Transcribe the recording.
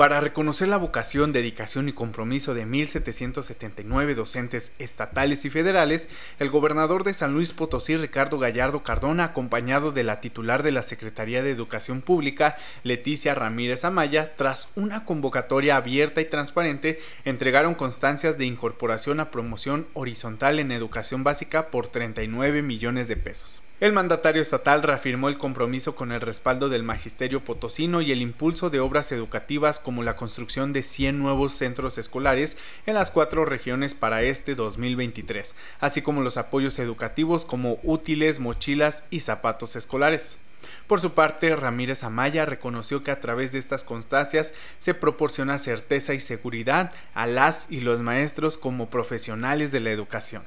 para reconocer la vocación, dedicación y compromiso de 1.779 docentes estatales y federales, el gobernador de San Luis Potosí, Ricardo Gallardo Cardona, acompañado de la titular de la Secretaría de Educación Pública, Leticia Ramírez Amaya, tras una convocatoria abierta y transparente, entregaron constancias de incorporación a promoción horizontal en educación básica por 39 millones de pesos. El mandatario estatal reafirmó el compromiso con el respaldo del magisterio potosino y el impulso de obras educativas como la construcción de 100 nuevos centros escolares en las cuatro regiones para este 2023, así como los apoyos educativos como útiles, mochilas y zapatos escolares. Por su parte, Ramírez Amaya reconoció que a través de estas constancias se proporciona certeza y seguridad a las y los maestros como profesionales de la educación.